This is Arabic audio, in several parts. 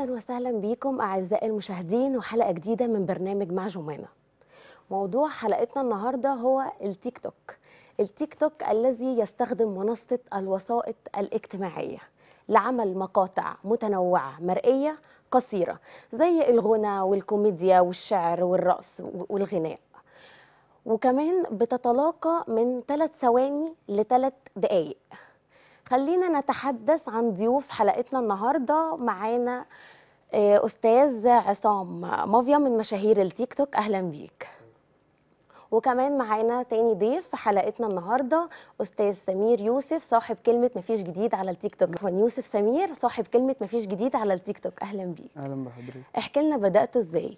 اهلا وسهلا بكم اعزائي المشاهدين وحلقه جديده من برنامج مع جمانه موضوع حلقتنا النهارده هو التيك توك التيك توك الذي يستخدم منصه الوسائط الاجتماعيه لعمل مقاطع متنوعه مرئيه قصيره زي الغنى والكوميديا والشعر والرقص والغناء وكمان بتتلاقى من 3 ثواني لثلاث دقائق خلينا نتحدث عن ضيوف حلقتنا النهارده معانا آه، استاذ عصام مافيا من مشاهير التيك توك اهلا بيك وكمان معانا تاني ضيف في حلقتنا النهارده استاذ سمير يوسف صاحب كلمه مفيش جديد على التيك توك عفوا يوسف سمير صاحب كلمه مفيش جديد على التيك توك اهلا بيك اهلا بحضرتك احكي لنا بدات ازاي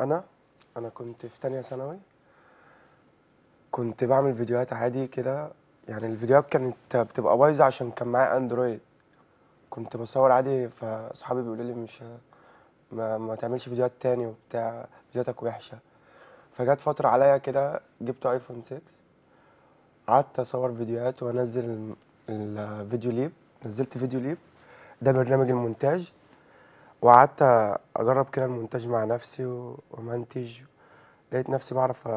انا انا كنت في تانية ثانوي كنت بعمل فيديوهات عادي كده يعني الفيديوهات كانت بتبقى بايظه عشان كان معايا اندرويد كنت بصور عادي فاصحابي بيقولوا لي مش ما, ما تعملش فيديوهات تاني وبتاع فيديوهاتك وحشه فجت فتره عليا كده جبت ايفون 6 قعدت اصور فيديوهات وانزل الفيديو ليب نزلت فيديو ليب ده برنامج المونتاج وقعدت اجرب كده المونتاج مع نفسي وامنتج لقيت نفسي بعرف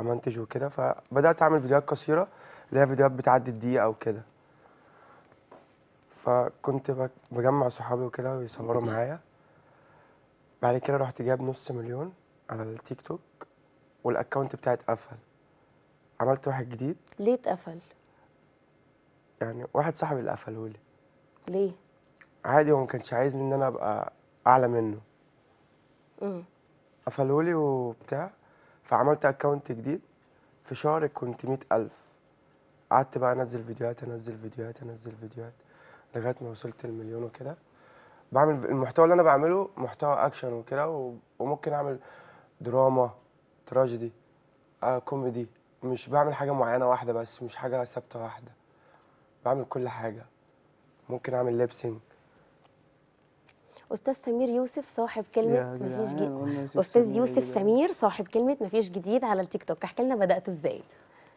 امنتج وكده فبدات اعمل فيديوهات قصيره ليها فيديوهات بتعدي الدقيقة أو كده فكنت بجمع صحابي وكده ويصوروا معايا بعد كده رحت جايب نص مليون على التيك توك والاكونت بتاعي اتقفل عملت واحد جديد ليه اتقفل؟ يعني واحد صاحبي اللي قفله لي ليه؟ عادي هو ما كانش عايزني ان انا ابقى اعلى منه امم قفله لي وبتاع فعملت اكونت جديد في شهر كنت مئة ألف قعدت بقى انزل فيديوهات انزل فيديوهات انزل فيديوهات لغايه ما وصلت المليون وكده بعمل المحتوى اللي انا بعمله محتوى اكشن وكده وممكن اعمل دراما تراجيدي آه كوميدي مش بعمل حاجه معينه واحده بس مش حاجه ثابته واحده بعمل كل حاجه ممكن اعمل ليبسينج استاذ سمير يوسف صاحب كلمه مفيش جديد استاذ يوسف سمير صاحب كلمه مفيش جديد على التيك توك احكي لنا بدات ازاي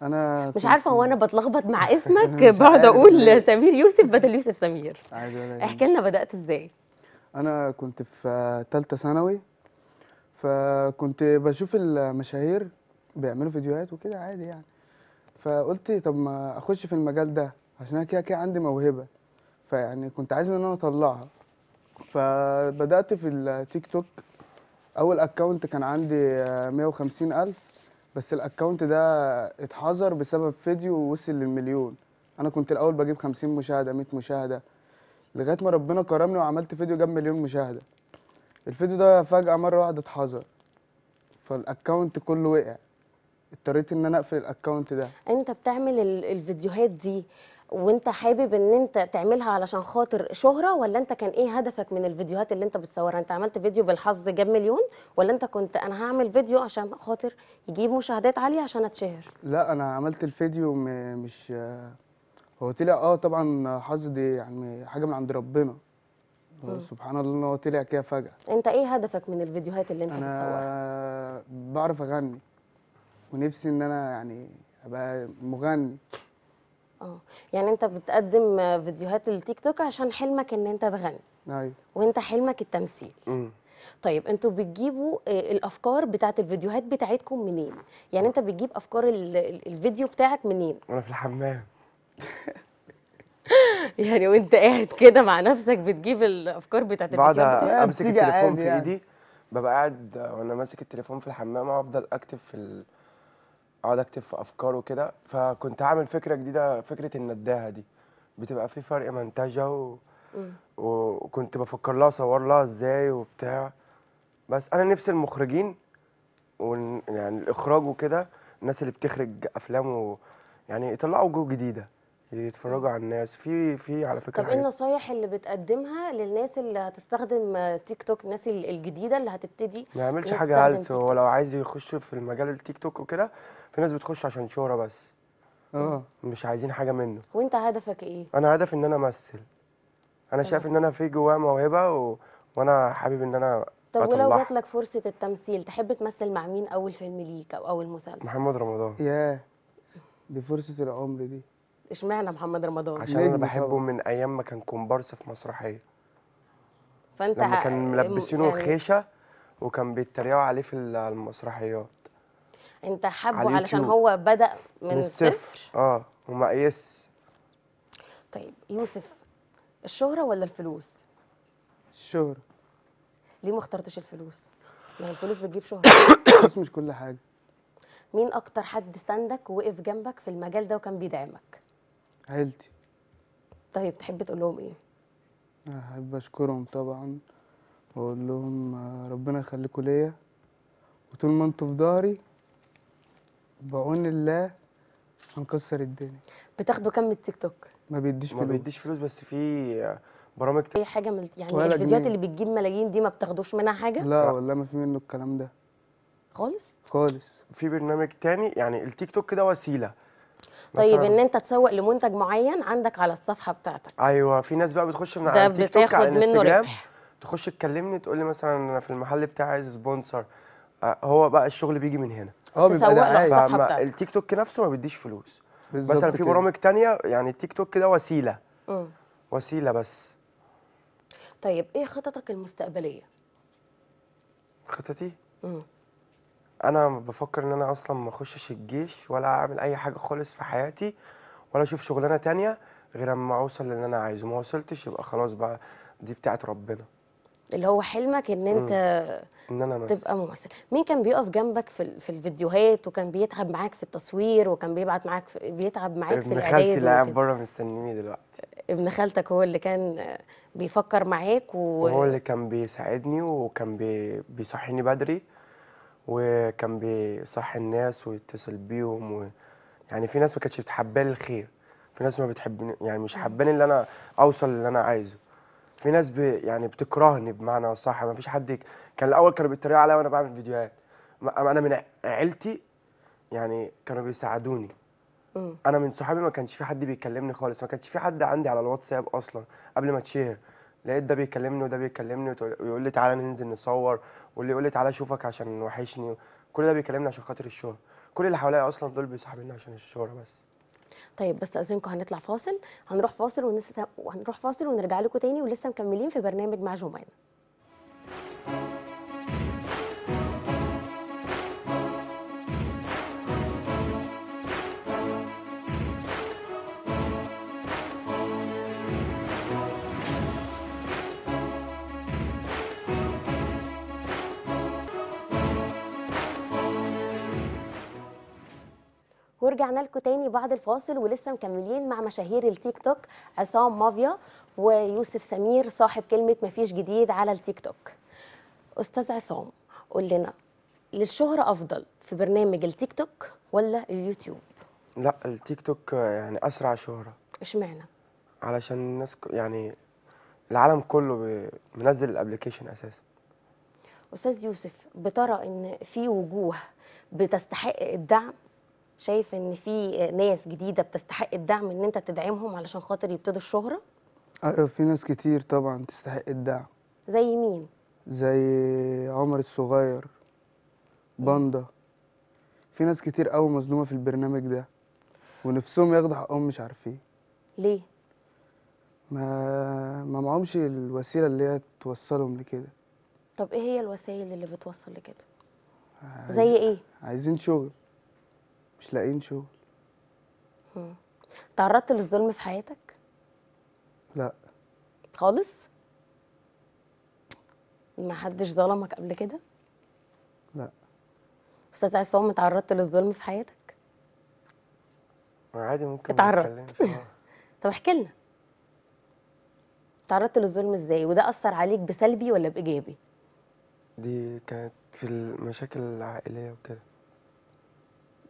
انا مش عارفه هو انا بتلخبط مع اسمك بقعد اقول سمير يوسف بدل يوسف سمير احكي لنا بدات ازاي انا كنت في ثالثه ثانوي فكنت بشوف المشاهير بيعملوا فيديوهات وكده عادي يعني فقلت طب ما اخش في المجال ده عشان انا كده كده عندي موهبه فيعني كنت عايز ان انا اطلعها فبدات في التيك توك اول اكونت كان عندي 150 الف بس الاكونت ده اتحظر بسبب فيديو وصل للمليون انا كنت الاول بجيب 50 مشاهده 100 مشاهده لغايه ما ربنا كرمني وعملت فيديو جاب مليون مشاهده الفيديو ده فجاه مره واحده اتحظر فالاكونت كله وقع اضطريت ان انا اقفل الاكونت ده انت بتعمل الفيديوهات دي وانت حابب ان انت تعملها علشان خاطر شهره ولا انت كان ايه هدفك من الفيديوهات اللي انت بتصورها انت عملت فيديو بالحظ جاب مليون ولا انت كنت انا هعمل فيديو عشان خاطر يجيب مشاهدات عاليه عشان اتشهر لا انا عملت الفيديو مش هو طلع اه طبعا حظ دي يعني حاجه من عند ربنا سبحان الله ان هو طلع كده فجاه انت ايه هدفك من الفيديوهات اللي انت أنا بتصورها بعرف اغني ونفسي ان انا يعني ابقى مغني آه. يعني انت بتقدم فيديوهات للتيك توك عشان حلمك ان انت تغني ايوه وانت حلمك التمثيل امم طيب انتوا بتجيبوا آه، الافكار بتاعت الفيديوهات بتاعتكم منين يعني انت بتجيب افكار الفيديو بتاعك منين وانا في الحمام يعني وانت قاعد كده مع نفسك بتجيب الافكار بتاعت الفيديو بتاعك امسك التليفون في يعني. ايدي ببقى قاعد وانا ماسك التليفون في الحمام وافضل اكتب في اقعد اكتب في افكار وكده فكنت عامل فكره جديده فكره النداهه دي بتبقى في فرق منتجه و... وكنت بفكر لها اصور لها ازاي وبتاع بس انا نفسي المخرجين ون... يعني الاخراج وكده الناس اللي بتخرج افلام و... يعني يطلعوا جو جديده يتفرجوا على الناس في في على فكره طب ايه النصايح اللي بتقدمها للناس اللي هتستخدم تيك توك الناس الجديده اللي هتبتدي ما يعملش حاجه هلس هو لو عايز يخش في المجال التيك توك وكده في ناس بتخش عشان شهره بس اه مش عايزين حاجه منه وانت هدفك ايه انا هدفي ان انا امثل انا شايف ان انا في جوايا موهبه و... وانا حابب ان انا طب أطلع. ولو جات لك فرصه التمثيل تحب تمثل مع مين اول فيلم ليك او اول مسلسل محمد رمضان ياه دي فرصه العمر دي اشمعنى محمد رمضان عشان انا بحبه من ايام ما كان كومبارس في مسرحيه فانت لما كان ملبسينه يعني... خيشه وكان بيتريقوا عليه في المسرحيات انت حبه علشان هو بدا من, من الصفر اه وما يس طيب يوسف الشهره ولا الفلوس الشهره ليه ما اخترتش الفلوس ما الفلوس بتجيب شهره الفلوس مش كل حاجه مين اكتر حد ساندك ووقف جنبك في المجال ده وكان بيدعمك عيلتي طيب تحب تقول لهم ايه احب اشكرهم طبعا واقول لهم آه، ربنا يخليكم ليا وطول ما انتوا في ظهري بعون الله هنكسر الدنيا بتاخدوا كم من التيك توك ما بيديش فلوس ما بيديش فلوس بس في برامج اي حاجه من يعني الفيديوهات اللي بتجيب ملايين دي ما بتاخدوش منها حاجه لا والله ما في منه الكلام ده خالص خالص في برنامج تاني يعني التيك توك ده وسيله طيب ان انت تسوق لمنتج معين عندك على الصفحه بتاعتك ايوه في ناس بقى بتخش من على التيك توك على منه ربح تخش تكلمني تقول لي مثلا انا في المحل بتاعي عايز سبونسر آه، هو بقى الشغل بيجي من هنا اه بيبقى دعايه التيك توك نفسه ما بيديش فلوس مثلا في برامج تانية يعني التيك توك ده وسيله م. وسيله بس طيب ايه خططك المستقبليه خططي امم انا بفكر ان انا اصلا ما اخشش الجيش ولا اعمل اي حاجه خالص في حياتي ولا اشوف شغلانه تانية غير اما اوصل للي انا عايزه ما وصلتش يبقى خلاص بقى دي بتاعه ربنا اللي هو حلمك ان انت ان انا تبقى ممثل مين كان بيقف جنبك في في الفيديوهات وكان بيتعب معاك في التصوير وكان بيبعت معاك في بيتعب معاك في الاعداد ابن خالتي اللي قاعد بره مستنيني دلوقتي ابن خالتك هو اللي كان بيفكر معاك و... وهو اللي كان بيساعدني وكان بي... بيصحيني بدري وكان بيصحي الناس ويتصل بيهم و... يعني في ناس ما كانتش بتحبالي الخير في ناس ما بتحبني يعني مش حباني اللي انا اوصل اللي انا عايزه في ناس ب... يعني بتكرهني بمعنى صح ما فيش حد كان الاول كانوا بيتريقوا عليا وانا بعمل فيديوهات انا من عيلتي يعني كانوا بيساعدوني انا من صحابي ما كانش في حد بيكلمني خالص ما كانش في حد عندي على الواتساب اصلا قبل ما تشير لقيت ده بيكلمني وده بيكلمني ويقول لي تعالى ننزل نصور واللي يقول لي تعالى اشوفك عشان وحشني كل ده بيكلمني عشان خاطر الشهره كل اللي حواليا اصلا دول بيصاحبيني عشان الشهره بس طيب بس استاذنكم هنطلع فاصل هنروح فاصل ونسه هنروح فاصل ونرجع لكم تاني ولسه مكملين في برنامج مع جومان ورجعنا لكم تاني بعد الفاصل ولسه مكملين مع مشاهير التيك توك عصام مافيا ويوسف سمير صاحب كلمه مفيش جديد على التيك توك استاذ عصام قول لنا للشهره افضل في برنامج التيك توك ولا اليوتيوب لا التيك توك يعني اسرع شهره اشمعنى علشان الناس يعني العالم كله منزل الابلكيشن اساسا استاذ يوسف بترى ان في وجوه بتستحق الدعم شايف ان في ناس جديده بتستحق الدعم ان انت تدعمهم علشان خاطر يبتدوا الشهره ايوه في ناس كتير طبعا تستحق الدعم زي مين زي عمر الصغير باندا في ناس كتير قوي مظلومه في البرنامج ده ونفسهم ياخدوا حقهم مش عارفين ليه ما ما معهمش الوسيله اللي هي توصلهم لكده طب ايه هي الوسائل اللي بتوصل لكده عايز... زي ايه عايزين شغل مش لاقيين شغل تعرضت للظلم في حياتك؟ لا خالص؟ ما حدش ظلمك قبل كده؟ لا استاذ عصام اتعرضت للظلم في حياتك؟ عادي ممكن اتعرضت اه. طب احكي لنا تعرضت للظلم ازاي وده اثر عليك بسلبي ولا بايجابي؟ دي كانت في المشاكل العائليه وكده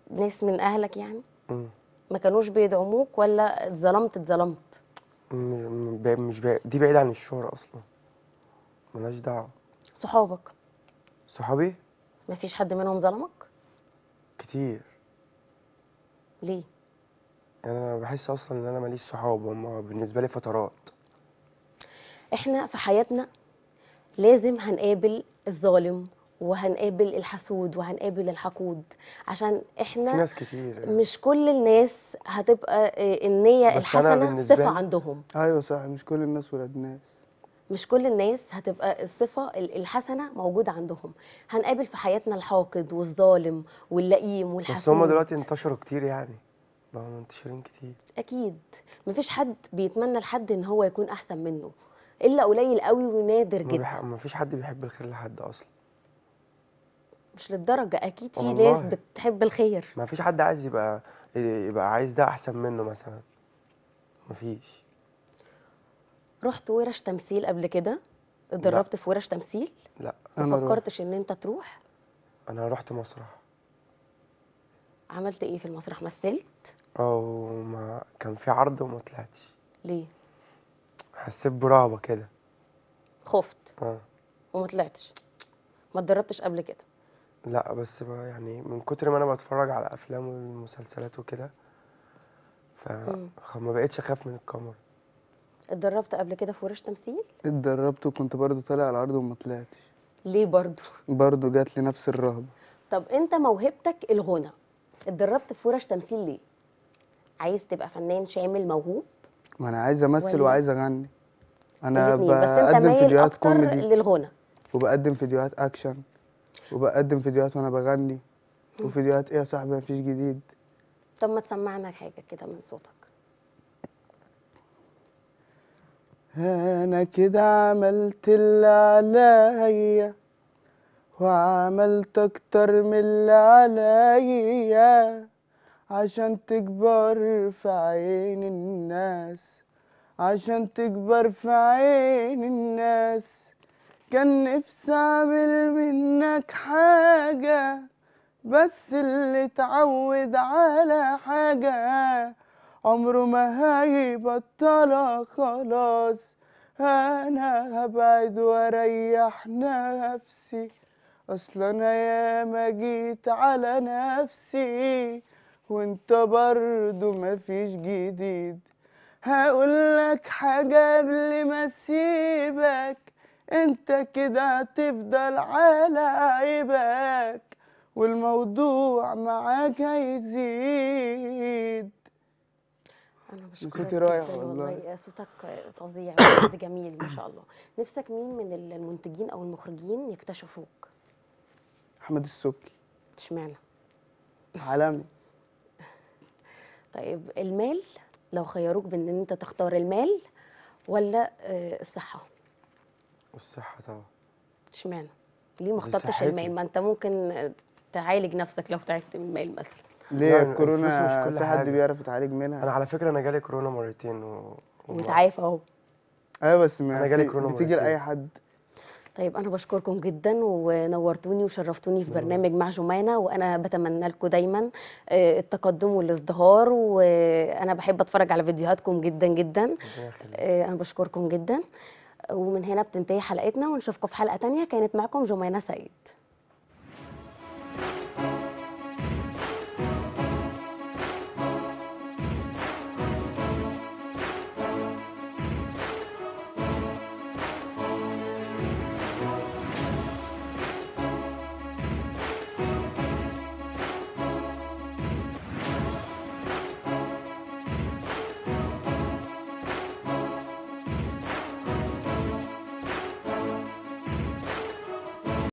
ناس من اهلك يعني ما كانوش بيدعموك ولا اتظلمت اتظلمت مش بقى دي بعيد عن الشهرة اصلا ملهاش دعوه صحابك صحابي ما فيش حد منهم ظلمك كتير ليه يعني انا بحس اصلا ان انا ماليش صحاب هم بالنسبه لي فترات احنا في حياتنا لازم هنقابل الظالم وهنقابل الحسود وهنقابل الحقود عشان احنا في ناس كتير يعني. مش كل الناس هتبقى آه، النيه الحسنه صفه عندهم ايوه صح مش كل الناس ولاد ناس مش كل الناس هتبقى الصفه الحسنه موجوده عندهم هنقابل في حياتنا الحاقد والظالم واللئيم والحسود بس هم دلوقتي انتشروا كتير يعني بقوا منتشرين كتير اكيد مفيش حد بيتمنى لحد ان هو يكون احسن منه الا قليل قوي ونادر جدا مفيش حد بيحب الخير لحد اصلا مش للدرجه اكيد في ناس بتحب الخير ما فيش حد عايز يبقى يبقى عايز ده احسن منه مثلا ما فيش رحت ورش تمثيل قبل كده اتدربت في ورش تمثيل لا ما فكرتش ان انت تروح انا رحت مسرح عملت ايه في المسرح مثلت اه ما كان في عرض وما طلعتش ليه حسيت برهبه كده خفت اه وما طلعتش ما اتدربتش قبل كده لأ، بس ب يعني من كتر ما أنا بتفرج على أفلام والمسلسلات وكده، ف بقتش ما أخاف من الكاميرا. اتدرّبت قبل كده في ورش تمثيل؟ اتدرّبت وكنت برضه طالع على العرض وما طلعتش. ليه برضه؟ برضه جات لي نفس الرهبة. طب أنت موهبتك الغُنى، اتدرّبت في ورش تمثيل ليه؟ عايز تبقى فنان شامل موهوب؟ ما أنا عايز أمثّل والّا وعايز أغنّي، أنا بقدم فيديوهات كوميدي للغُنى. وبقدم فيديوهات أكشن. وبقدم فيديوهات وانا بغني وفيديوهات ايه يا صاحبي مفيش جديد طب ما تسمعنا حاجه كده من صوتك انا كده عملت اللي عليا وعملت اكتر من اللي عليا عشان تكبر في عين الناس عشان تكبر في عين الناس كان نفسي اعمل منك حاجة بس اللي اتعود على حاجة عمره ما هيبطلها خلاص انا هبعد واريح نفسي اصلا انا ياما جيت على نفسي وانت برضه مفيش جديد هقولك حاجة قبل ما اسيبك انت كده هتفضل على عيبك والموضوع معاك هيزيد انا بشكرك رايح والله صوتك فظيع بجد جميل ما شاء الله نفسك مين من المنتجين او المخرجين يكتشفوك احمد السبكي اشمعنى عالمي طيب المال لو خيروك بان انت تختار المال ولا آه، الصحه والصحه طبعا اشمعنى ليه ما اخترتش الميل ما انت ممكن تعالج نفسك لو تعبت من الميل مثلا ليه الكورونا مش كل في حد حاجة. بيعرف يتعالج منها انا على فكره انا جالي كورونا مرتين و... ومتعافى اهو ايوه بس ما انا جالي كورونا بتيجي لاي حد طيب انا بشكركم جدا ونورتوني وشرفتوني في برنامج مع جمانه وانا بتمنى لكم دايما آه، التقدم والازدهار وانا بحب اتفرج على فيديوهاتكم جدا جدا آه، انا بشكركم جدا ومن هنا بتنتهي حلقتنا ونشوفكم في حلقه تانية كانت معكم جمانه سعيد